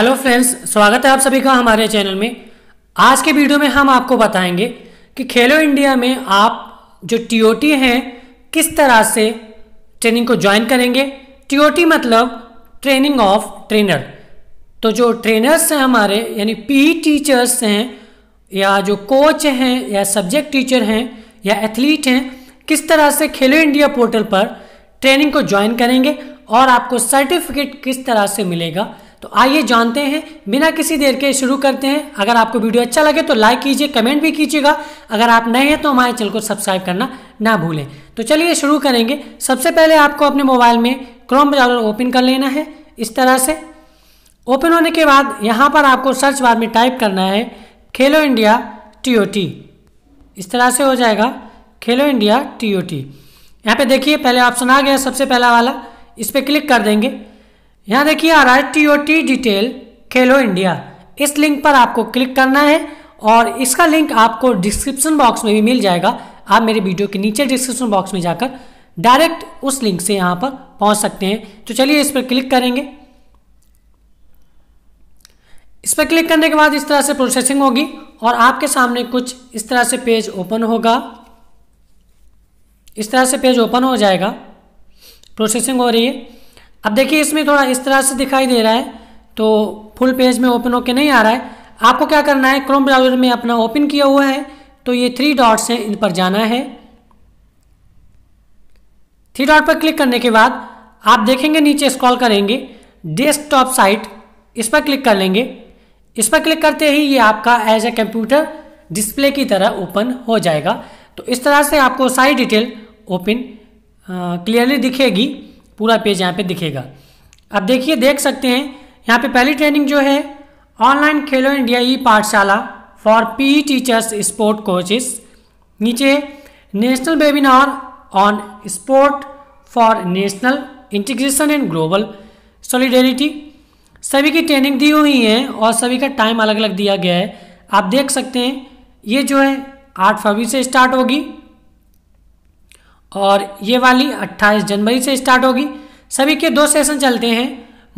hello friends स्वागत है आप सभी का हमारे चैनल में आज के वीडियो में हम आपको बताएंगे कि खेलो इंडिया में आप जो टीओटी हैं किस तरह से ट्रेनिंग को ज्वाइन करेंगे टीओटी मतलब ट्रेनिंग ऑफ ट्रेनर तो जो ट्रेनर्स हैं हमारे यानी पी टीचर्स e हैं या जो कोच हैं या सब्जेक्ट टीचर हैं या एथलीट हैं किस तरह से खेलो इंडिया पोर्टल पर ट्रेनिंग को ज्वाइन करेंगे और आपको सर्टिफिकेट किस तरह से मिलेगा तो आइए जानते हैं बिना किसी देर के शुरू करते हैं अगर आपको वीडियो अच्छा लगे तो लाइक कीजिए कमेंट भी कीजिएगा अगर आप नए हैं तो हमारे चैनल को सब्सक्राइब करना ना भूलें तो चलिए शुरू करेंगे सबसे पहले आपको अपने मोबाइल में क्रोम ब्राउजर ओपन कर लेना है इस तरह से ओपन होने के बाद यहाँ पर आपको सर्च बार में टाइप करना है खेलो इंडिया टी इस तरह से हो जाएगा खेलो इंडिया टी ओ टी यहाँ पर देखिए पहले ऑप्शन आ गया सबसे पहला वाला इस पर क्लिक कर देंगे यहाँ देखिए आ रहा है T O T detail Khelo India इस लिंक पर आपको क्लिक करना है और इसका लिंक आपको डिस्क्रिप्शन बॉक्स में भी मिल जाएगा आप मेरे वीडियो के नीचे डिस्क्रिप्शन बॉक्स में जाकर डायरेक्ट उस लिंक से यहाँ पर पहुँच सकते हैं तो चलिए इस पर क्लिक करेंगे इस पर क्लिक करने के बाद इस तरह से प्रोसेसिंग होगी और आपके सामने कुछ इस तरह से पेज ओपन होगा इस तरह से पेज ओपन हो जाएगा प्रोसेसिंग हो रही है अब देखिए इसमें थोड़ा इस तरह से दिखाई दे रहा है तो फुल पेज में ओपन होके नहीं आ रहा है आपको क्या करना है क्रोम ब्राउजर में अपना ओपन किया हुआ है तो ये थ्री डॉट्स हैं इन पर जाना है थ्री डॉट पर क्लिक करने के बाद आप देखेंगे नीचे स्क्रॉल करेंगे डेस्कटॉप साइट इस पर क्लिक कर लेंगे इस पर क्लिक करते ही ये आपका एज ए कंप्यूटर डिस्प्ले की तरह ओपन हो जाएगा तो इस तरह से आपको सारी डिटेल ओपन क्लियरली दिखेगी पूरा पेज यहाँ पे दिखेगा अब देखिए देख सकते हैं यहाँ पे पहली ट्रेनिंग जो है ऑनलाइन खेलो India e Pathshala for P teachers sport coaches नीचे national webinar on sport for national integration and global solidarity सभी की ट्रेनिंग दी हुई है और सभी का टाइम अलग अलग दिया गया है आप देख सकते हैं ये जो है आठ फरवरी से स्टार्ट होगी और ये वाली 28 जनवरी से स्टार्ट होगी सभी के दो सेशन चलते हैं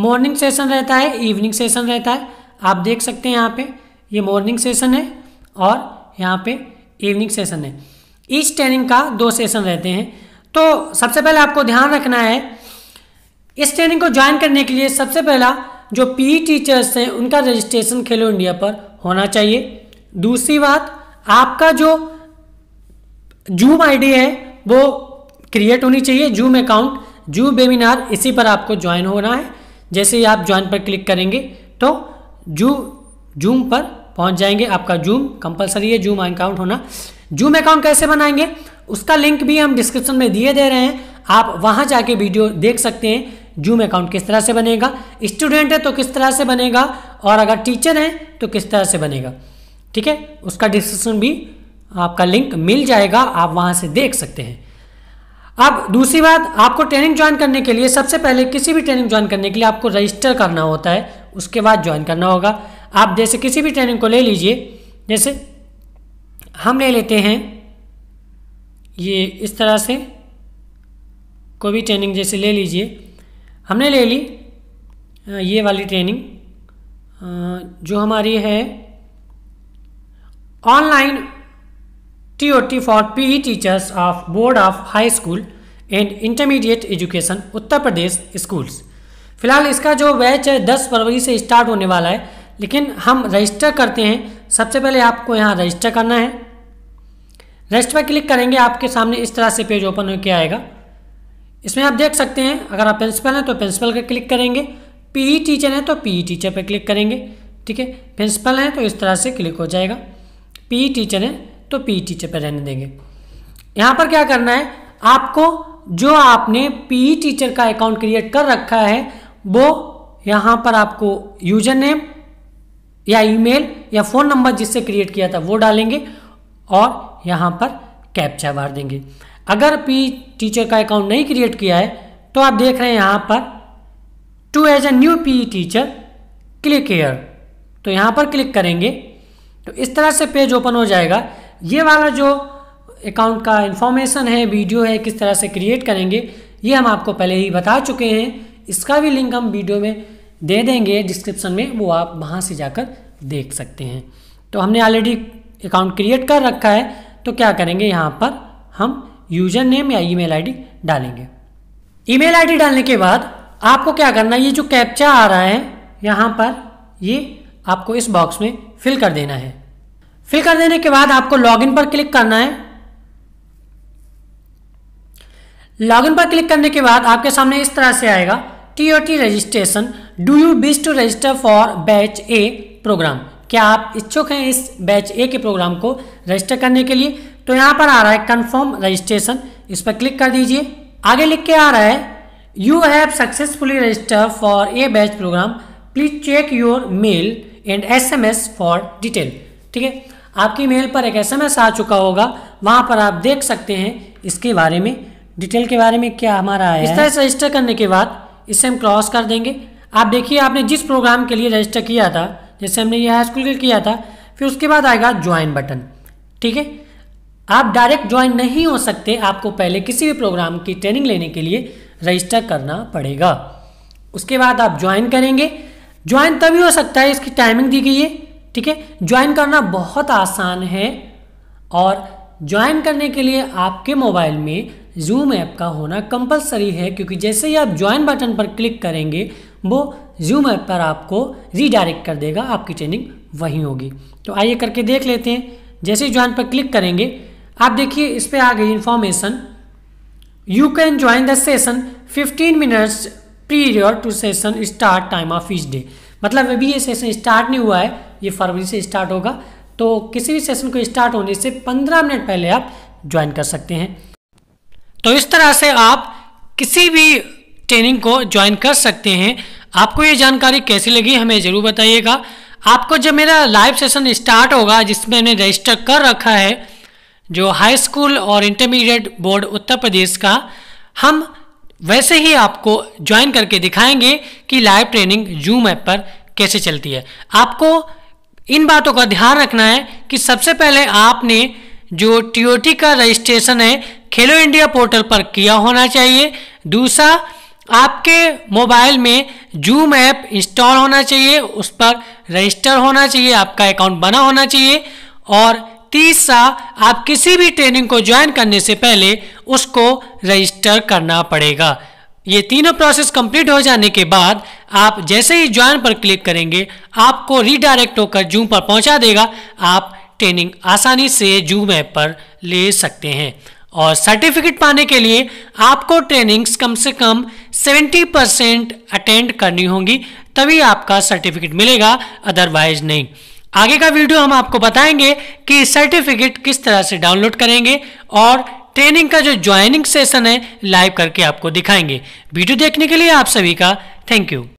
मॉर्निंग सेशन रहता है इवनिंग सेशन रहता है आप देख सकते हैं यहाँ पे ये मॉर्निंग सेशन है और यहाँ पे इवनिंग सेशन है इस ट्रेनिंग का दो सेशन रहते हैं तो सबसे पहले आपको ध्यान रखना है इस ट्रेनिंग को ज्वाइन करने के लिए सबसे पहला जो पी टीचर्स e हैं उनका रजिस्ट्रेशन खेलो इंडिया पर होना चाहिए दूसरी बात आपका जो जूम आईडी है वो क्रिएट होनी चाहिए जूम अकाउंट जूम वेबिनार इसी पर आपको ज्वाइन होना है जैसे ही आप ज्वाइन पर क्लिक करेंगे तो जू जूम पर पहुंच जाएंगे आपका जूम कंपलसरी है जूम अकाउंट होना जूम अकाउंट कैसे बनाएंगे उसका लिंक भी हम डिस्क्रिप्शन में दिए दे रहे हैं आप वहां जाके वीडियो देख सकते हैं जूम अकाउंट किस तरह से बनेगा स्टूडेंट है तो किस तरह से बनेगा और अगर टीचर हैं तो किस तरह से बनेगा ठीक है उसका डिस्क्रिप्शन भी आपका लिंक मिल जाएगा आप वहां से देख सकते हैं अब दूसरी बात आपको ट्रेनिंग ज्वाइन करने के लिए सबसे पहले किसी भी ट्रेनिंग ज्वाइन करने के लिए आपको रजिस्टर करना होता है उसके बाद ज्वाइन करना होगा आप जैसे किसी भी ट्रेनिंग को ले लीजिए जैसे हम ले लेते हैं ये इस तरह से कोई भी ट्रेनिंग जैसे ले लीजिए हमने ले ली ये वाली ट्रेनिंग जो हमारी है online TOT for PE teachers of Board of High School and intermediate education Uttar Pradesh schools फिलहाल इसका जो बैच है दस फरवरी से स्टार्ट होने वाला है लेकिन हम रजिस्टर करते हैं सबसे पहले आपको यहाँ रजिस्टर करना है रजिस्टर पर क्लिक करेंगे आपके सामने इस तरह से पेज ओपन होकर आएगा इसमें आप देख सकते हैं अगर आप प्रिंसिपल हैं तो प्रिंसिपल पर क्लिक करेंगे पीई टीचर e हैं तो पीई टीचर e पर क्लिक करेंगे ठीक है प्रिंसिपल हैं तो इस तरह से क्लिक हो जाएगा पीई टीचर e हैं तो पी टीचर पर रहने देंगे यहां पर क्या करना है आपको जो आपने पीई टीचर e का अकाउंट क्रिएट कर रखा है वो यहां पर आपको यूजर नेम या ईमेल या फ़ोन नंबर जिससे क्रिएट किया था वो डालेंगे और यहां पर कैप्चा मार देंगे अगर पी टीचर e का अकाउंट नहीं क्रिएट किया है तो आप देख रहे हैं यहां पर to as a new P teacher click here तो यहां पर क्लिक करेंगे तो इस तरह से पेज ओपन हो जाएगा ये वाला जो अकाउंट का इन्फॉर्मेशन है वीडियो है किस तरह से क्रिएट करेंगे ये हम आपको पहले ही बता चुके हैं इसका भी लिंक हम वीडियो में दे देंगे डिस्क्रिप्शन में वो आप वहाँ से जाकर देख सकते हैं तो हमने ऑलरेडी अकाउंट क्रिएट कर रखा है तो क्या करेंगे यहाँ पर हम यूजर नेम या ईमेल आईडी डालेंगे ईमेल आईडी डालने के बाद आपको क्या करना है ये जो कैप्चा आ रहा है यहाँ पर ये आपको इस बॉक्स में फिल कर देना है फिल कर देने के बाद आपको लॉगिन पर क्लिक करना है लॉगिन पर क्लिक करने के बाद आपके सामने इस तरह से आएगा T O T registration do you wish to register for batch A program क्या आप इच्छुक हैं इस बैच ए के प्रोग्राम को रजिस्टर करने के लिए तो यहां पर आ रहा है कन्फर्म रजिस्ट्रेशन इस पर क्लिक कर दीजिए आगे लिख के आ रहा है you have successfully register for a batch program please check your mail and S M S for detail ठीक है आपकी मेल पर एक एसएमएस आ चुका होगा वहाँ पर आप देख सकते हैं इसके बारे में डिटेल के बारे में क्या हमारा आया इस तरह से रजिस्टर करने के बाद इसे हम क्रॉस कर देंगे आप देखिए आपने जिस प्रोग्राम के लिए रजिस्टर किया था जैसे हमने यह हाई स्कूल के किया था फिर उसके बाद आएगा ज्वाइन बटन ठीक है आप डायरेक्ट ज्वाइन नहीं हो सकते आपको पहले किसी भी प्रोग्राम की ट्रेनिंग लेने के लिए रजिस्टर करना पड़ेगा उसके बाद आप ज्वाइन करेंगे ज्वाइन तभी हो सकता है इसकी टाइमिंग दी गई है ठीक है ज्वाइन करना बहुत आसान है और ज्वाइन करने के लिए आपके मोबाइल में जूम ऐप का होना कंपलसरी है क्योंकि जैसे ही आप ज्वाइन बटन पर क्लिक करेंगे वो जूम ऐप पर आपको रीडायरेक्ट कर देगा आपकी ट्रेनिंग वहीं होगी तो आइए करके देख लेते हैं जैसे ही ज्वाइन पर क्लिक करेंगे आप देखिए इस पर आ गई information you can join the session fifteen minutes period to session start time of each day मतलब अभी ये सेशन स्टार्ट नहीं हुआ है ये फरवरी से स्टार्ट होगा तो किसी भी सेशन को स्टार्ट होने से पंद्रह मिनट पहले आप ज्वाइन कर सकते हैं तो इस तरह से आप किसी भी ट्रेनिंग को ज्वाइन कर सकते हैं आपको ये जानकारी कैसी लगी हमें ज़रूर बताइएगा आपको जब मेरा लाइव सेशन स्टार्ट होगा जिसमें मैंने रजिस्टर कर रखा है जो हाई स्कूल और इंटरमीडिएट बोर्ड उत्तर प्रदेश का हम वैसे ही आपको ज्वाइन करके दिखाएंगे कि लाइव ट्रेनिंग जूम ऐप पर कैसे चलती है आपको इन बातों का ध्यान रखना है कि सबसे पहले आपने जो टीओटी का रजिस्ट्रेशन है खेलो इंडिया पोर्टल पर किया होना चाहिए दूसरा आपके मोबाइल में जूम ऐप इंस्टॉल होना चाहिए उस पर रजिस्टर होना चाहिए आपका अकाउंट बना होना चाहिए और तीसरा आप किसी भी ट्रेनिंग को ज्वाइन करने से पहले उसको रजिस्टर करना पड़ेगा ये तीनों प्रोसेस कंप्लीट हो जाने के बाद आप जैसे ही ज्वाइन पर क्लिक करेंगे आपको रिडायरेक्ट होकर जूम पर पहुंचा देगा आप ट्रेनिंग आसानी से जूम ऐप पर ले सकते हैं और सर्टिफिकेट पाने के लिए आपको ट्रेनिंग्स कम से कम 70 परसेंट अटेंड करनी होगी तभी आपका सर्टिफिकेट मिलेगा अदरवाइज नहीं आगे का वीडियो हम आपको बताएंगे कि सर्टिफिकेट किस तरह से डाउनलोड करेंगे और ट्रेनिंग का जो ज्वाइनिंग सेशन है लाइव करके आपको दिखाएंगे वीडियो देखने के लिए आप सभी का थैंक यू